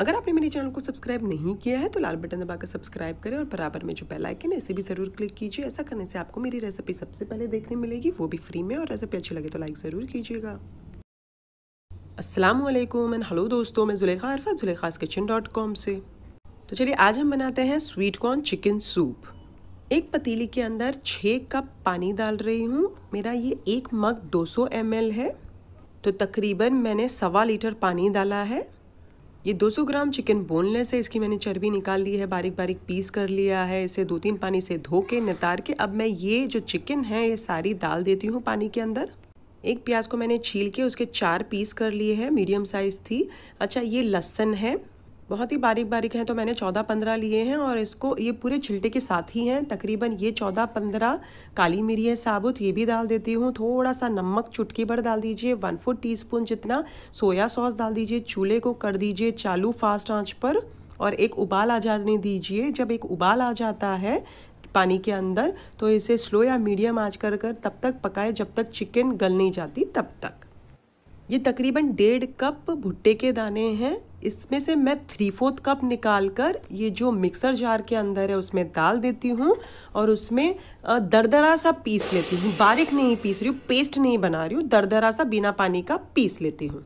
अगर आपने मेरे चैनल को सब्सक्राइब नहीं किया है तो लाल बटन दबाकर सब्सक्राइब करें और बराबर में जो बेल आइकन है इसे भी ज़रूर क्लिक कीजिए ऐसा करने से आपको मेरी रेसिपी सबसे पहले देखने मिलेगी वो भी फ्री में और रेसिपी अच्छी लगे तो लाइक ज़रूर कीजिएगा असलम एंड हेलो दोस्तों मैं Zulekha Arfa Zulekha's kitchen dot com से तो चलिए आज हम बनाते हैं स्वीट कॉर्न चिकन सूप एक पतीली के अंदर छः कप पानी डाल रही हूँ मेरा ये एक मग 200 ml है तो तकरीबन मैंने सवा लीटर पानी डाला है ये 200 ग्राम चिकन बोनलेस है इसकी मैंने चर्बी निकाल ली है बारीक बारीक पीस कर लिया है इसे दो तीन पानी से धो के नितार के अब मैं ये जो चिकन है ये सारी डाल देती हूँ पानी के अंदर एक प्याज को मैंने छील के उसके चार पीस कर लिए हैं मीडियम साइज़ थी अच्छा ये लहसन है बहुत ही बारीक बारीक हैं तो मैंने चौदह पंद्रह लिए हैं और इसको ये पूरे छिलटे के साथ ही हैं तकरीबन ये चौदह पंद्रह काली मिरी है साबुत ये भी डाल देती हूँ थोड़ा सा नमक चुटकी भर डाल दीजिए वन फोर टीस्पून जितना सोया सॉस डाल दीजिए चूल्हे को कर दीजिए चालू फास्ट आंच पर और एक उबाल आ जाने दीजिए जब एक उबाल आ जाता है पानी के अंदर तो इसे स्लो या मीडियम आँच कर कर तब तक पकाए जब तक चिकन गल नहीं जाती तब तक ये तकरीबन डेढ़ कप भुट्टे के दाने हैं इसमें से मैं थ्री फोर्थ कप निकाल कर ये जो मिक्सर जार के अंदर है उसमें डाल देती हूँ और उसमें दरदरा सा पीस लेती हूँ बारीक नहीं पीस रही हूँ पेस्ट नहीं बना रही हूँ दरदरा सा बिना पानी का पीस लेती हूँ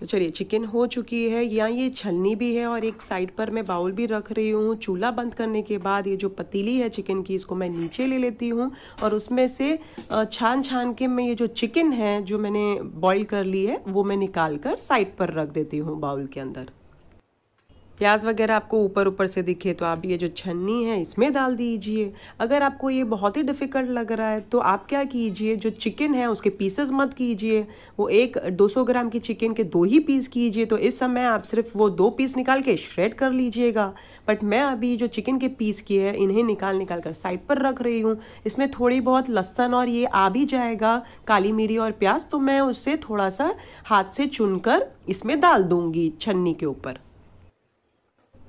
तो चलिए चिकन हो चुकी है यहाँ ये छलनी भी है और एक साइड पर मैं बाउल भी रख रही हूँ चूल्हा बंद करने के बाद ये जो पतीली है चिकन की इसको मैं नीचे ले लेती हूँ और उसमें से छान छान के मैं ये जो चिकन है जो मैंने बॉईल कर ली है वो मैं निकाल कर साइड पर रख देती हूँ बाउल के अंदर प्याज वगैरह आपको ऊपर ऊपर से दिखे तो आप ये जो छन्नी है इसमें डाल दीजिए अगर आपको ये बहुत ही डिफ़िकल्ट लग रहा है तो आप क्या कीजिए जो चिकन है उसके पीसेस मत कीजिए वो एक 200 ग्राम की चिकन के दो ही पीस कीजिए तो इस समय आप सिर्फ वो दो पीस निकाल के श्रेड कर लीजिएगा बट मैं अभी जो चिकन के पीस किए हैं इन्हें निकाल निकाल कर साइड पर रख रही हूँ इसमें थोड़ी बहुत लहसन और ये आ भी जाएगा काली मिरी और प्याज तो मैं उससे थोड़ा सा हाथ से चुन इसमें डाल दूँगी छन्नी के ऊपर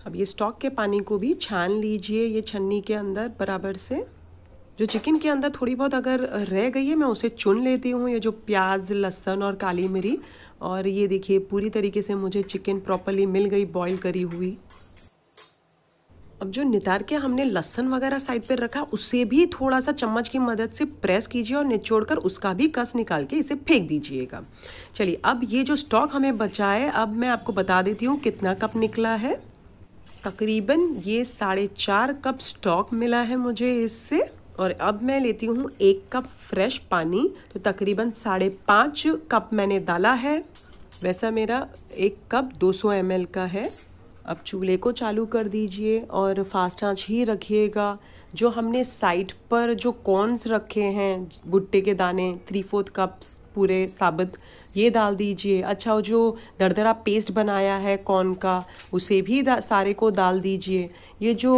अब ये स्टॉक के पानी को भी छान लीजिए ये छन्नी के अंदर बराबर से जो चिकन के अंदर थोड़ी बहुत अगर रह गई है मैं उसे चुन लेती हूँ ये जो प्याज लहसन और काली मिरी और ये देखिए पूरी तरीके से मुझे चिकन प्रॉपरली मिल गई बॉईल करी हुई अब जो नितार के हमने लहसन वगैरह साइड पर रखा उसे भी थोड़ा सा चम्मच की मदद से प्रेस कीजिए और निचोड़ कर उसका भी कस निकाल के इसे फेंक दीजिएगा चलिए अब ये जो स्टॉक हमें बचा है अब मैं आपको बता देती हूँ कितना कप निकला है तकरीबन ये साढ़े चार कप स्टॉक मिला है मुझे इससे और अब मैं लेती हूँ एक कप फ्रेश पानी तो तकरीबन साढ़े पाँच कप मैंने डाला है वैसा मेरा एक कप 200 सौ का है अब चूल्हे को चालू कर दीजिए और फास्ट आँच ही रखिएगा जो हमने साइड पर जो कॉर्नस रखे हैं भुट्टे के दाने थ्री फोर्थ कप्स पूरे साबित ये डाल दीजिए अच्छा वो जो दरदरा पेस्ट बनाया है कॉर्न का उसे भी सारे को डाल दीजिए ये जो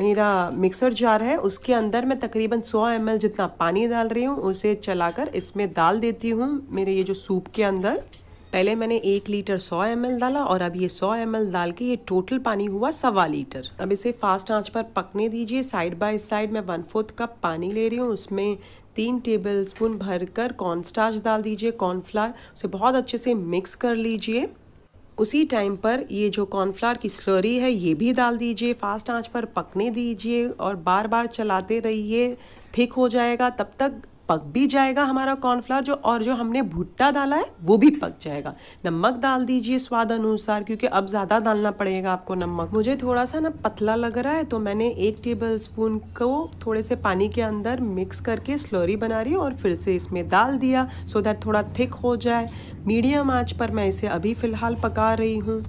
मेरा मिक्सर जार है उसके अंदर मैं तकरीबन 100 एम जितना पानी डाल रही हूँ उसे चलाकर इसमें डाल देती हूँ मेरे ये जो सूप के अंदर पहले मैंने एक लीटर 100 एम डाला और अब ये 100 एम डाल के ये टोटल पानी हुआ सवा लीटर अब इसे फास्ट आंच पर पकने दीजिए साइड बाय साइड मैं वन फोर्थ कप पानी ले रही हूँ उसमें तीन टेबल स्पून भर कर कॉर्नस्टार्च डाल दीजिए कॉर्नफ्लावर उसे बहुत अच्छे से मिक्स कर लीजिए उसी टाइम पर ये जो कॉर्नफ्लावर की स्लरी है ये भी डाल दीजिए फास्ट आंच पर पकने दीजिए और बार बार चलाते रहिए थिक हो जाएगा तब तक पक भी जाएगा हमारा कॉर्नफ्लावर जो और जो हमने भुट्टा डाला है वो भी पक जाएगा नमक डाल दीजिए स्वाद अनुसार क्योंकि अब ज़्यादा डालना पड़ेगा आपको नमक मुझे थोड़ा सा ना पतला लग रहा है तो मैंने एक टेबल स्पून को थोड़े से पानी के अंदर मिक्स करके स्लोरी बना रही और फिर से इसमें डाल दिया सो दैट थोड़ा थिक हो जाए मीडियम आँच पर मैं इसे अभी फ़िलहाल पका रही हूँ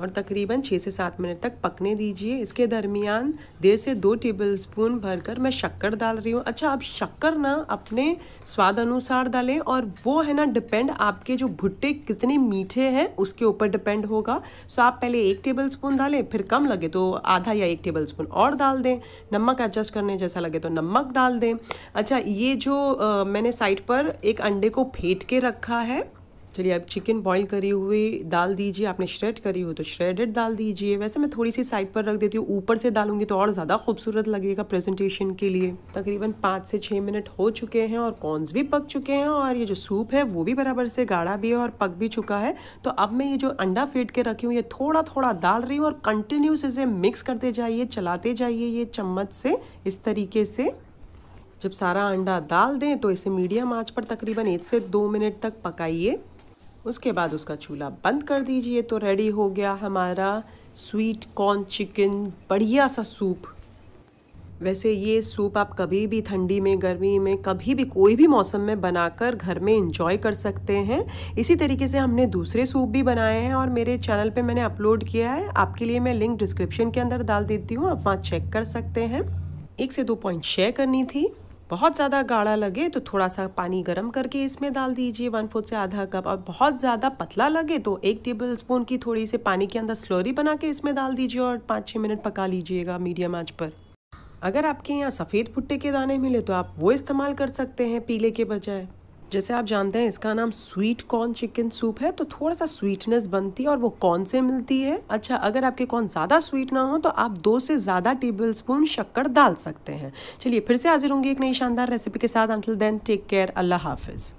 और तकरीबन छः से सात मिनट तक पकने दीजिए इसके दरमियान डेढ़ से दो टेबल स्पून भरकर मैं शक्कर डाल रही हूँ अच्छा आप शक्कर ना अपने स्वाद अनुसार डालें और वो है ना डिपेंड आपके जो भुट्टे कितने मीठे हैं उसके ऊपर डिपेंड होगा सो आप पहले एक टेबल स्पून डालें फिर कम लगे तो आधा या एक टेबल स्पून और डाल दें नमक एडजस्ट करने जैसा लगे तो नमक डाल दें अच्छा ये जो आ, मैंने साइड पर एक अंडे को फेंट के रखा है चलिए अब चिकन बॉईल करी हुई दाल दीजिए आपने श्रेड करी हो तो श्रेडेड दाल दीजिए वैसे मैं थोड़ी सी साइड पर रख देती हूँ ऊपर से डालूंगी तो और ज़्यादा खूबसूरत लगेगा प्रेजेंटेशन के लिए तकरीबन पाँच से छः मिनट हो चुके हैं और कॉर्नस भी पक चुके हैं और ये जो सूप है वो भी बराबर से गाढ़ा भी है और पक भी चुका है तो अब मैं ये जो अंडा फेंट के रखी हूँ ये थोड़ा थोड़ा डाल रही हूँ और कंटिन्यूस इसे मिक्स करते जाइए चलाते जाइए ये चम्मच से इस तरीके से जब सारा अंडा डाल दें तो इसे मीडियम आँच पर तकरीबन एक से दो मिनट तक पकाइए उसके बाद उसका चूल्हा बंद कर दीजिए तो रेडी हो गया हमारा स्वीट कॉर्न चिकन बढ़िया सा सूप वैसे ये सूप आप कभी भी ठंडी में गर्मी में कभी भी कोई भी मौसम में बनाकर घर में इंजॉय कर सकते हैं इसी तरीके से हमने दूसरे सूप भी बनाए हैं और मेरे चैनल पे मैंने अपलोड किया है आपके लिए मैं लिंक डिस्क्रिप्शन के अंदर डाल देती हूँ आप वहाँ चेक कर सकते हैं एक से दो पॉइंट शेयर करनी थी बहुत ज़्यादा गाढ़ा लगे तो थोड़ा सा पानी गर्म करके इसमें डाल दीजिए वन फोर्थ से आधा कप और बहुत ज़्यादा पतला लगे तो एक टेबल स्पून की थोड़ी से पानी के अंदर स्लोरी बना के इसमें डाल दीजिए और पाँच छः मिनट पका लीजिएगा मीडियम आँच पर अगर आपके यहाँ सफ़ेद भुट्टे के दाने मिले तो आप वो इस्तेमाल कर सकते हैं पीले के बजाय जैसे आप जानते हैं इसका नाम स्वीट कॉर्न चिकन सूप है तो थोड़ा सा स्वीटनेस बनती है और वो कॉर्न से मिलती है अच्छा अगर आपके कॉर्न ज़्यादा स्वीट ना हो तो आप दो से ज़्यादा टेबल स्पून शक्कर डाल सकते हैं चलिए फिर से हाजिर होंगी एक नई शानदार रेसिपी के साथ until then take care Allah हाफिज़